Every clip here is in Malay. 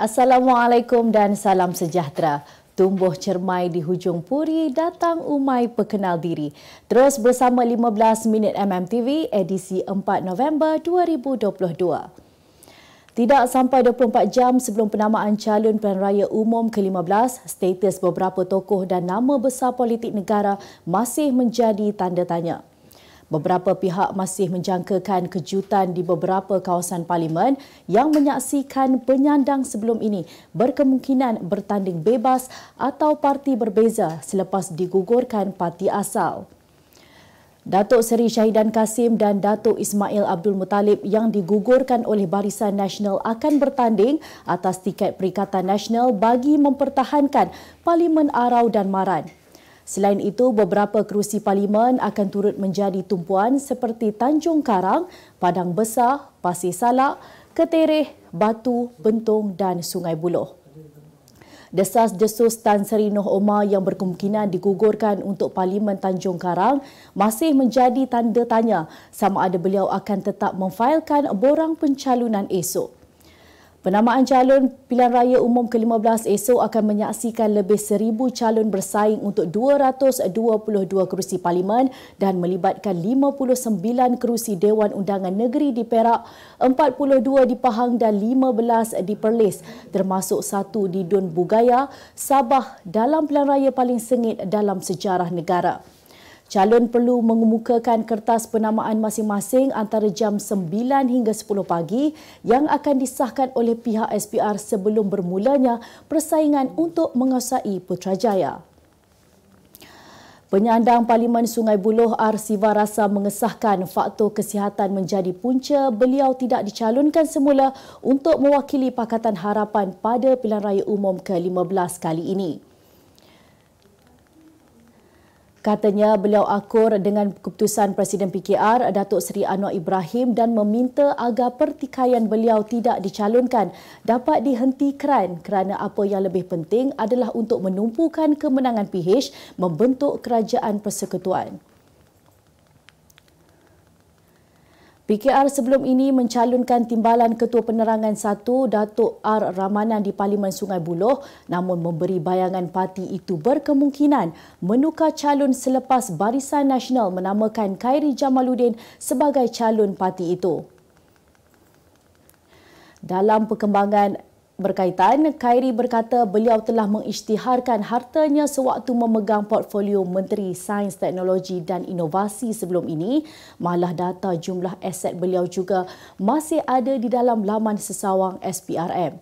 Assalamualaikum dan salam sejahtera. Tumbuh cermai di hujung puri, datang umai pekenal diri. Terus bersama 15 Minit MMTV edisi 4 November 2022. Tidak sampai 24 jam sebelum penamaan calon pilihan raya umum ke-15, status beberapa tokoh dan nama besar politik negara masih menjadi tanda tanya. Beberapa pihak masih menjangkakan kejutan di beberapa kawasan parlimen yang menyaksikan penyandang sebelum ini berkemungkinan bertanding bebas atau parti berbeza selepas digugurkan parti asal. Datuk Seri Syahidan Kasim dan Datuk Ismail Abdul Muttalib yang digugurkan oleh Barisan Nasional akan bertanding atas tiket Perikatan Nasional bagi mempertahankan Parlimen Arau dan Maran. Selain itu, beberapa kerusi parlimen akan turut menjadi tumpuan seperti Tanjung Karang, Padang Besar, Pasir Salak, Ketereh, Batu, Bentong dan Sungai Buloh. Desas Desus Tan Seri Noh Omar yang berkemungkinan digugurkan untuk Parlimen Tanjung Karang masih menjadi tanda tanya sama ada beliau akan tetap memfailkan borang pencalonan esok. Penamaan calon pilihan raya umum ke-15 esok akan menyaksikan lebih seribu calon bersaing untuk 222 kerusi parlimen dan melibatkan 59 kerusi Dewan Undangan Negeri di Perak, 42 di Pahang dan 15 di Perlis termasuk satu di Dun Bugaya, Sabah dalam pilihan raya paling sengit dalam sejarah negara. Calon perlu mengemukakan kertas penamaan masing-masing antara jam 9 hingga 10 pagi yang akan disahkan oleh pihak SPR sebelum bermulanya persaingan untuk menguasai Putrajaya. Penyandang Parlimen Sungai Buloh R. Sivarasa mengesahkan faktor kesihatan menjadi punca beliau tidak dicalonkan semula untuk mewakili Pakatan Harapan pada Pilihan Raya Umum ke-15 kali ini. Katanya beliau akur dengan keputusan Presiden PKR Datuk Seri Anwar Ibrahim dan meminta agar pertikaian beliau tidak dicalonkan dapat dihentikan kerana apa yang lebih penting adalah untuk menumpukan kemenangan PH membentuk kerajaan persekutuan. PKR sebelum ini mencalonkan timbalan Ketua Penerangan 1 Datuk R Ramanan di Parlimen Sungai Buloh namun memberi bayangan parti itu berkemungkinan menukar calon selepas Barisan Nasional menamakan Khairi Jamaluddin sebagai calon parti itu. Dalam perkembangan berkaitan, Khairi berkata beliau telah mengisytiharkan hartanya sewaktu memegang portfolio Menteri Sains, Teknologi dan Inovasi sebelum ini. Malah data jumlah aset beliau juga masih ada di dalam laman sesawang SPRM.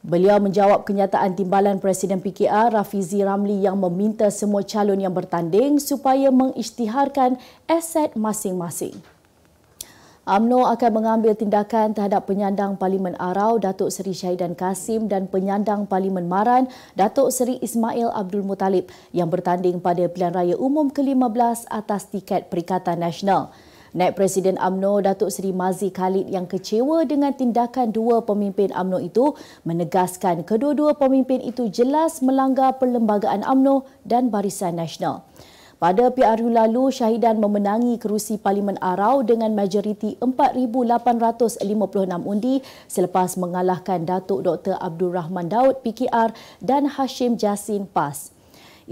Beliau menjawab kenyataan timbalan Presiden PKR Rafizi Ramli yang meminta semua calon yang bertanding supaya mengisytiharkan aset masing-masing. AMNO akan mengambil tindakan terhadap penyandang Parlimen Arau Datuk Seri Syahidan Kasim dan penyandang Parlimen Maran Datuk Seri Ismail Abdul Mutalib yang bertanding pada pilihan raya umum ke-15 atas tiket Perikatan Nasional. Naib Presiden AMNO Datuk Seri Mazi Khalid yang kecewa dengan tindakan dua pemimpin AMNO itu menegaskan kedua-dua pemimpin itu jelas melanggar perlembagaan AMNO dan Barisan Nasional. Pada PRU lalu, Syahidan memenangi kerusi Parlimen Arau dengan majoriti 4,856 undi selepas mengalahkan Datuk Dr. Abdul Rahman Daud PKR dan Hashim Jasin PAS.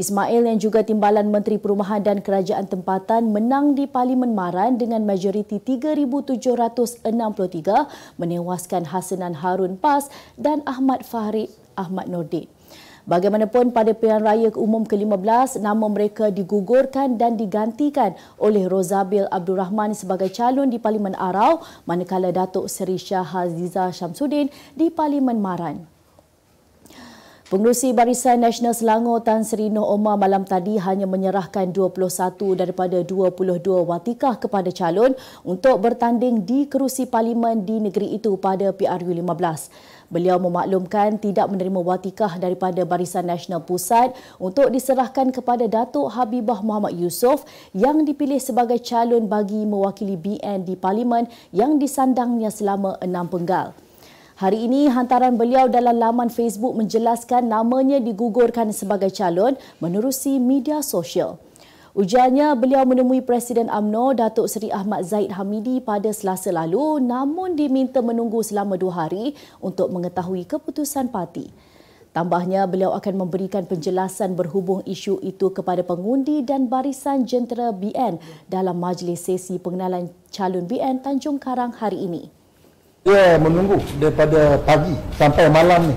Ismail yang juga timbalan Menteri Perumahan dan Kerajaan Tempatan menang di Parlimen Maran dengan majoriti 3,763 menewaskan Hasanan Harun PAS dan Ahmad Farid Ahmad Nordin. Bagaimanapun pada pilihan raya umum ke-15, nama mereka digugurkan dan digantikan oleh Rozabil Abdul Rahman sebagai calon di Parlimen Arau, manakala Datuk Seri Shah Haziza Shamsuddin di Parlimen Maran. Pengerusi Barisan Nasional Selangor Tan Sri Noh Omar malam tadi hanya menyerahkan 21 daripada 22 watikah kepada calon untuk bertanding di kerusi parlimen di negeri itu pada PRU15. Beliau memaklumkan tidak menerima watikah daripada Barisan Nasional Pusat untuk diserahkan kepada Datuk Habibah Muhammad Yusof yang dipilih sebagai calon bagi mewakili BN di parlimen yang disandangnya selama enam penggal. Hari ini, hantaran beliau dalam laman Facebook menjelaskan namanya digugurkan sebagai calon menerusi media sosial. Ujarnya, beliau menemui Presiden AMNO, Datuk Seri Ahmad Zaid Hamidi pada selasa lalu namun diminta menunggu selama dua hari untuk mengetahui keputusan parti. Tambahnya, beliau akan memberikan penjelasan berhubung isu itu kepada pengundi dan barisan jentera BN dalam majlis sesi pengenalan calon BN Tanjung Karang hari ini dia menunggu daripada pagi sampai malam ni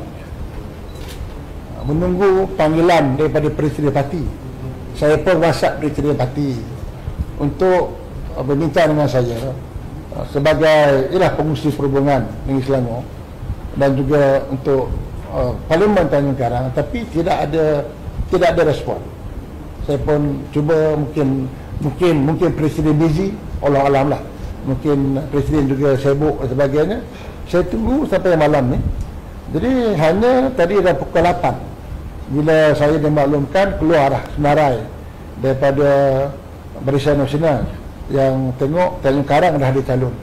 menunggu panggilan daripada Presiden Parti saya pun whatsapp Presiden Parti untuk uh, berbincang dengan saya uh, sebagai ialah pengurusi perhubungan negeri Selangor dan juga untuk uh, Parlimen Tanya Karang tapi tidak ada tidak ada respon saya pun cuba mungkin mungkin mungkin Presiden busy Allah Alam lah mungkin presiden juga sibuk dan sebagainya saya tunggu sampai malam ni jadi hanya tadi dah pukul 8 bila saya dimaklumkan keluar arah senarai daripada Barisan Nasional yang tengok Tanjung Karang dah ditalun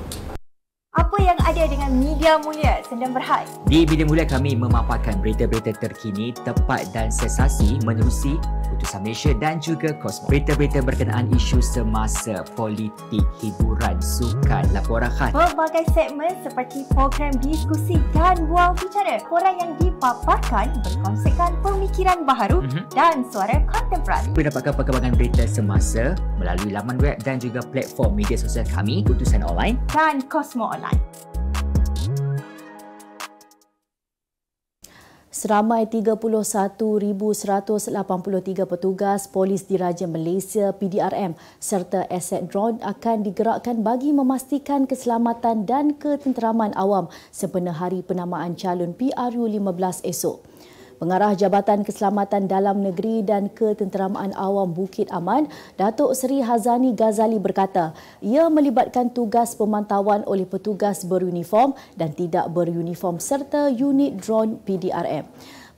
dan media mulia sedang berhad. Di media mulia kami memaparkan berita-berita terkini, tepat dan sensasi menerusi Putusan Malaysia dan juga Kosmo. Berita-berita berkenaan isu semasa, politik, hiburan, sukan, laporan khas. Pelbagai segmen seperti program diskusi dan buang bicara. Korang yang dipaparkan berkonsepkan pemikiran baharu mm-hmm. dan suara kontemporari. Boleh dapatkan perkembangan berita semasa melalui laman web dan juga platform media sosial kami, Putusan Online dan Kosmo Online. Seramai 31,183 petugas polis diraja Malaysia PDRM serta aset drone akan digerakkan bagi memastikan keselamatan dan ketenteraman awam sempena hari penamaan calon PRU 15 esok. Pengarah Jabatan Keselamatan Dalam Negeri dan Ketenteramaan Awam Bukit Aman, Datuk Seri Hazani Ghazali berkata, ia melibatkan tugas pemantauan oleh petugas beruniform dan tidak beruniform serta unit drone PDRM.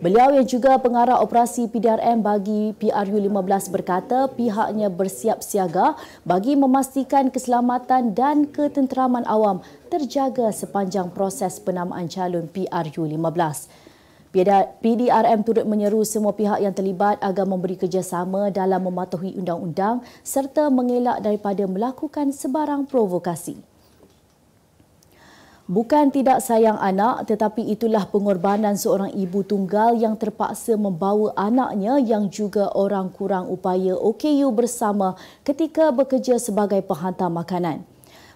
Beliau yang juga pengarah operasi PDRM bagi PRU15 berkata pihaknya bersiap siaga bagi memastikan keselamatan dan ketenteraman awam terjaga sepanjang proses penamaan calon PRU15. PDRM turut menyeru semua pihak yang terlibat agar memberi kerjasama dalam mematuhi undang-undang serta mengelak daripada melakukan sebarang provokasi. Bukan tidak sayang anak tetapi itulah pengorbanan seorang ibu tunggal yang terpaksa membawa anaknya yang juga orang kurang upaya OKU bersama ketika bekerja sebagai penghantar makanan.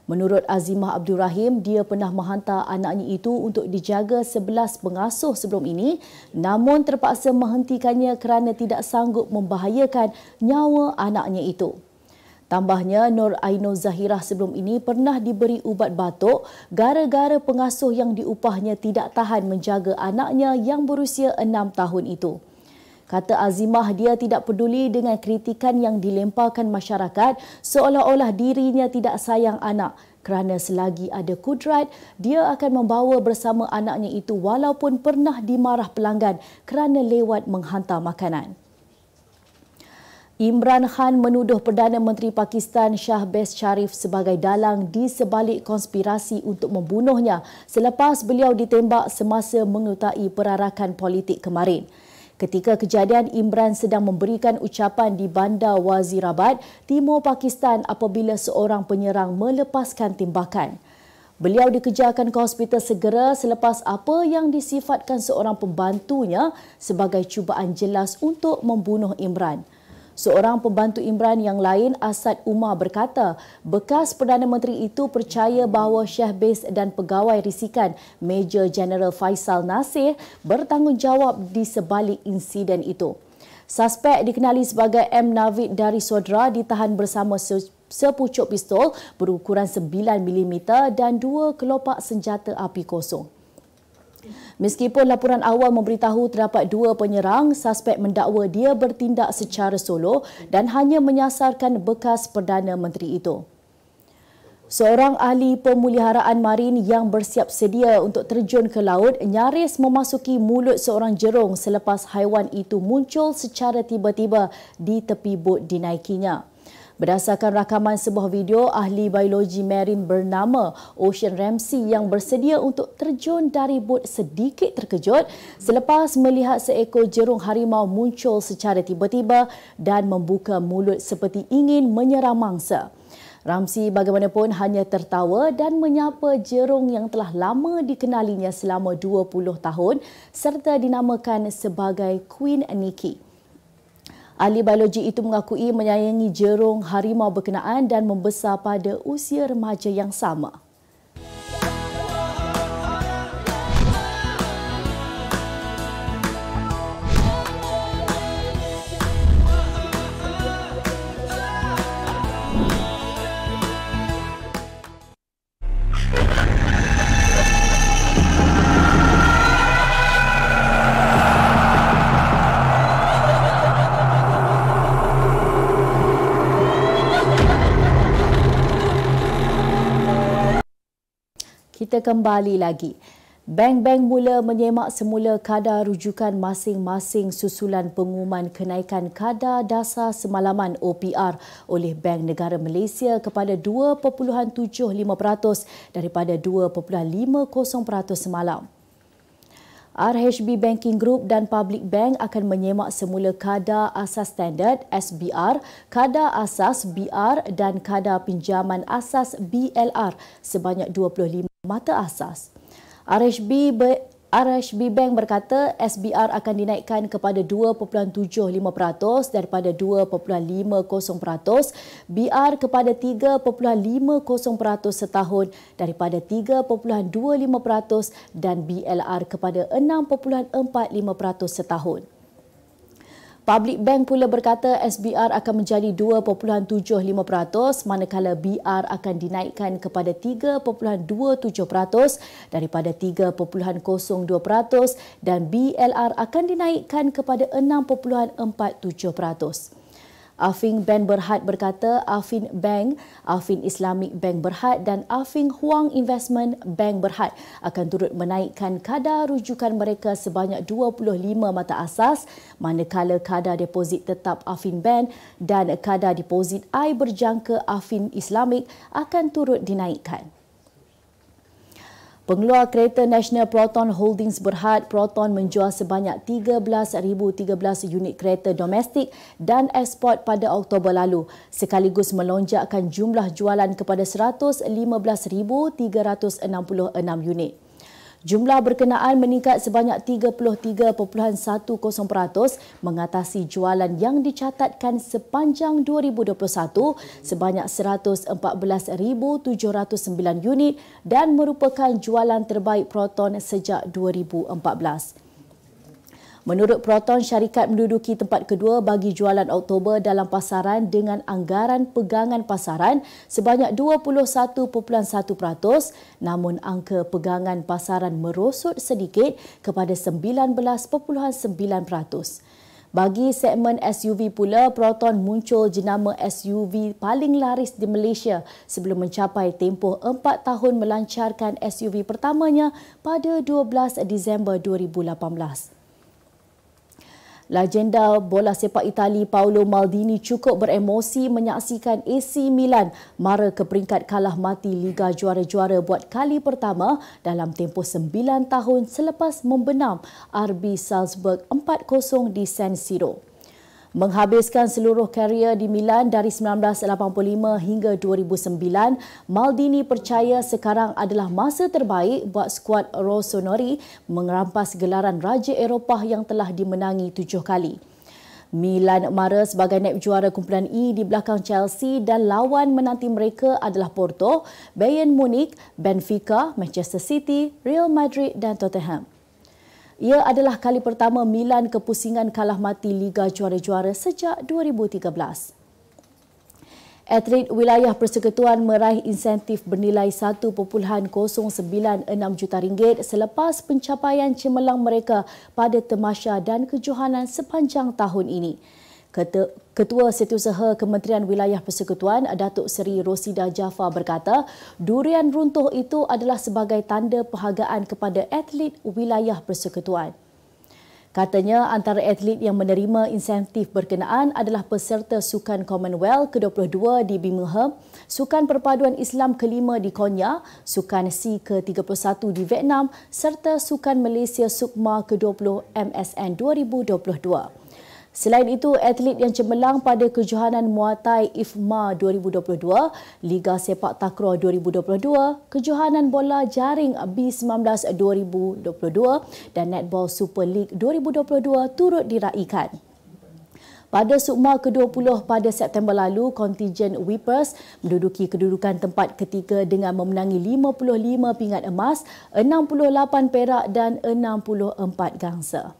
Menurut Azimah Abdul Rahim, dia pernah menghantar anaknya itu untuk dijaga 11 pengasuh sebelum ini namun terpaksa menghentikannya kerana tidak sanggup membahayakan nyawa anaknya itu. Tambahnya, Nur Ainul Zahirah sebelum ini pernah diberi ubat batuk gara-gara pengasuh yang diupahnya tidak tahan menjaga anaknya yang berusia 6 tahun itu kata Azimah dia tidak peduli dengan kritikan yang dilemparkan masyarakat seolah-olah dirinya tidak sayang anak kerana selagi ada kudrat dia akan membawa bersama anaknya itu walaupun pernah dimarah pelanggan kerana lewat menghantar makanan Imran Khan menuduh Perdana Menteri Pakistan Shahbaz Sharif sebagai dalang di sebalik konspirasi untuk membunuhnya selepas beliau ditembak semasa mengutai perarakan politik kemarin. Ketika kejadian Imran sedang memberikan ucapan di Bandar Wazirabad, Timur Pakistan apabila seorang penyerang melepaskan tembakan. Beliau dikejarkan ke hospital segera selepas apa yang disifatkan seorang pembantunya sebagai cubaan jelas untuk membunuh Imran. Seorang pembantu Imran yang lain, Asad Umar berkata, bekas Perdana Menteri itu percaya bahawa Syekh Bes dan pegawai risikan Major General Faisal Nasir bertanggungjawab di sebalik insiden itu. Suspek dikenali sebagai M. Navid dari Sodra ditahan bersama se- sepucuk pistol berukuran 9mm dan dua kelopak senjata api kosong. Meskipun laporan awal memberitahu terdapat dua penyerang, suspek mendakwa dia bertindak secara solo dan hanya menyasarkan bekas Perdana Menteri itu. Seorang ahli pemuliharaan marin yang bersiap sedia untuk terjun ke laut nyaris memasuki mulut seorang jerung selepas haiwan itu muncul secara tiba-tiba di tepi bot dinaikinya. Berdasarkan rakaman sebuah video, ahli biologi marin bernama Ocean Ramsey yang bersedia untuk terjun dari bot sedikit terkejut selepas melihat seekor jerung harimau muncul secara tiba-tiba dan membuka mulut seperti ingin menyerang mangsa. Ramsey bagaimanapun hanya tertawa dan menyapa jerung yang telah lama dikenalinya selama 20 tahun serta dinamakan sebagai Queen Nikki. Ahli biologi itu mengakui menyayangi jerung harimau berkenaan dan membesar pada usia remaja yang sama. kita kembali lagi. Bank-bank mula menyemak semula kadar rujukan masing-masing susulan pengumuman kenaikan kadar dasar semalaman OPR oleh Bank Negara Malaysia kepada 2.75% daripada 2.50% semalam. RHB Banking Group dan Public Bank akan menyemak semula kadar asas standard SBR, kadar asas BR dan kadar pinjaman asas BLR sebanyak 25 mata asas. RHB RHB Bank berkata SBR akan dinaikkan kepada 2.75% daripada 2.50%, BR kepada 3.50% setahun daripada 3.25% dan BLR kepada 6.45% setahun. Public Bank pula berkata SBR akan menjadi 2.75% manakala BR akan dinaikkan kepada 3.27% daripada 3.02% dan BLR akan dinaikkan kepada 6.47%. Afing Bank Berhad berkata Afin Bank, Afin Islamic Bank Berhad dan Afing Huang Investment Bank Berhad akan turut menaikkan kadar rujukan mereka sebanyak 25 mata asas manakala kadar deposit tetap Afin Bank dan kadar deposit I berjangka Afin Islamic akan turut dinaikkan. Pengeluar kereta National Proton Holdings Berhad, Proton menjual sebanyak 13,013 unit kereta domestik dan ekspor pada Oktober lalu, sekaligus melonjakkan jumlah jualan kepada 115,366 unit. Jumlah berkenaan meningkat sebanyak 33.10% mengatasi jualan yang dicatatkan sepanjang 2021 sebanyak 114,709 unit dan merupakan jualan terbaik Proton sejak 2014. Menurut Proton, syarikat menduduki tempat kedua bagi jualan Oktober dalam pasaran dengan anggaran pegangan pasaran sebanyak 21.1% namun angka pegangan pasaran merosot sedikit kepada 19.9%. Bagi segmen SUV pula, Proton muncul jenama SUV paling laris di Malaysia sebelum mencapai tempoh 4 tahun melancarkan SUV pertamanya pada 12 Disember 2018. Legenda bola sepak Itali Paolo Maldini cukup beremosi menyaksikan AC Milan mara ke peringkat kalah mati Liga Juara-Juara buat kali pertama dalam tempoh 9 tahun selepas membenam RB Salzburg 4-0 di San Siro. Menghabiskan seluruh karier di Milan dari 1985 hingga 2009, Maldini percaya sekarang adalah masa terbaik buat skuad Rossoneri merampas gelaran Raja Eropah yang telah dimenangi tujuh kali. Milan mara sebagai naib juara kumpulan E di belakang Chelsea dan lawan menanti mereka adalah Porto, Bayern Munich, Benfica, Manchester City, Real Madrid dan Tottenham. Ia adalah kali pertama Milan kepusingan kalah mati Liga Juara-Juara sejak 2013. Atlet wilayah persekutuan meraih insentif bernilai 1.096 juta ringgit selepas pencapaian cemerlang mereka pada temasya dan kejohanan sepanjang tahun ini. Ketua Setiausaha Kementerian Wilayah Persekutuan Datuk Seri Rosida Jaffa berkata, durian runtuh itu adalah sebagai tanda penghargaan kepada atlet wilayah persekutuan. Katanya antara atlet yang menerima insentif berkenaan adalah peserta Sukan Commonwealth ke-22 di Birmingham, Sukan Perpaduan Islam ke-5 di Konya, Sukan C ke-31 di Vietnam serta Sukan Malaysia Sukma ke-20 MSN 2022. Selain itu, atlet yang cemerlang pada kejohanan Muatai IFMA 2022, Liga Sepak Takraw 2022, kejohanan bola jaring B19 2022 dan Netball Super League 2022 turut diraihkan. Pada Sukma ke-20 pada September lalu, kontijen Weepers menduduki kedudukan tempat ketiga dengan memenangi 55 pingat emas, 68 perak dan 64 gangsa.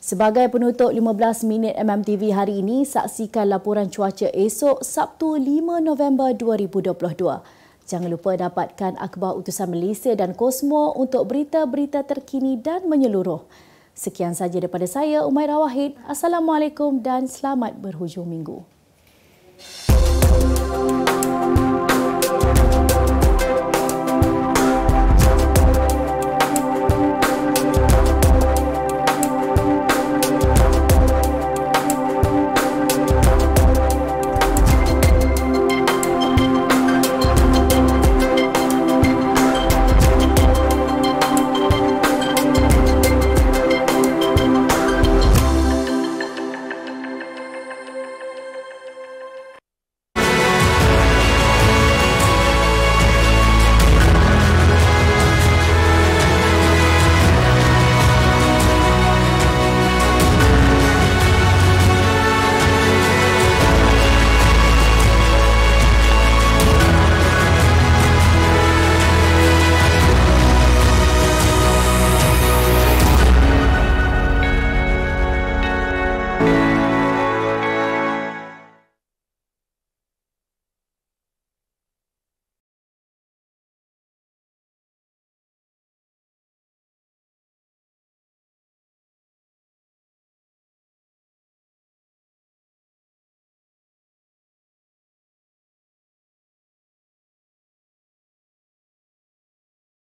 Sebagai penutup 15 minit MMTV hari ini, saksikan laporan cuaca esok Sabtu 5 November 2022. Jangan lupa dapatkan akhbar utusan Malaysia dan Kosmo untuk berita-berita terkini dan menyeluruh. Sekian saja daripada saya, Umairah Wahid. Assalamualaikum dan selamat berhujung minggu.